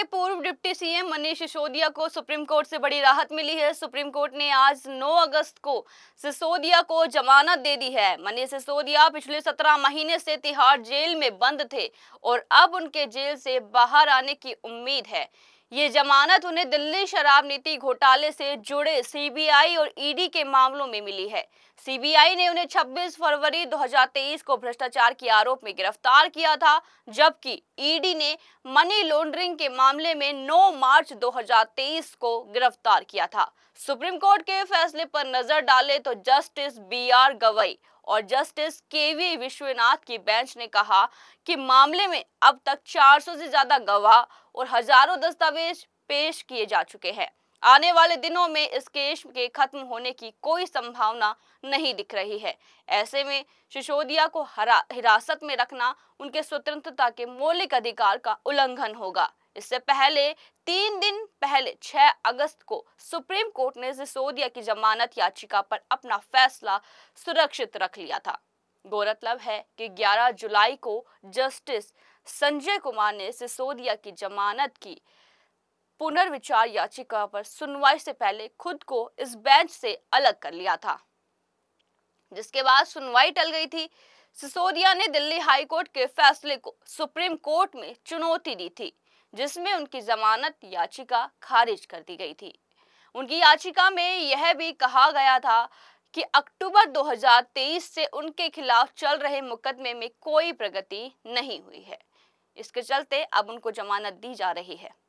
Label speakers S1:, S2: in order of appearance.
S1: के पूर्व deputy CM Manish Sisodia को सुप्रीम कोर्ट से बड़ी राहत मिली है सुप्रीम कोर्ट ने आज 9 अगस्त को सिसोदिया को जमानत दे दी है मनीष सिसोदिया पिछले 17 महीने से तिहाड़ जेल में बंद थे और अब उनके जेल से बाहर आने की उम्मीद है ये जमानत उन्हें दिल्ली शराब नीति घोटाले से जुड़े सीबीआई और ईडी के मामलों में मिली है सीबीआई ने उन्हें 26 फरवरी 2023 को भ्रष्टाचार के आरोप में गिरफ्तार किया था जबकि ईडी ने मनी लॉन्ड्रिंग के मामले में 9 मार्च 2023 को गिरफ्तार किया था सुप्रीम कोर्ट के फैसले पर नजर डाले तो जस्टिस बी आर गवई और जस्टिस के वी विश्वनाथ की बेंच ने कहा कि मामले में अब तक 400 से ज्यादा गवाह और हजारों दस्तावेज पेश किए जा चुके हैं आने वाले दिनों में इस केस के खत्म होने की कोई संभावना नहीं दिख रही है ऐसे में सिसोदिया को हिरासत में रखना उनके स्वतंत्रता के मौलिक अधिकार का उल्लंघन होगा इससे पहले तीन दिन पहले 6 अगस्त को सुप्रीम कोर्ट ने सिसोदिया की जमानत याचिका पर अपना फैसला सुरक्षित रख लिया था गौरतलब है कि 11 जुलाई को जस्टिस संजय कुमार ने सिसोदिया की जमानत की पुनर्विचार याचिका पर सुनवाई से पहले खुद को इस बेंच से अलग कर लिया था जिसके बाद सुनवाई टल गई थी सिसोदिया ने दिल्ली हाईकोर्ट के फैसले को सुप्रीम कोर्ट में चुनौती दी थी जिसमें उनकी जमानत याचिका खारिज कर दी गई थी उनकी याचिका में यह भी कहा गया था कि अक्टूबर 2023 से उनके खिलाफ चल रहे मुकदमे में कोई प्रगति नहीं हुई है इसके चलते अब उनको जमानत दी जा रही है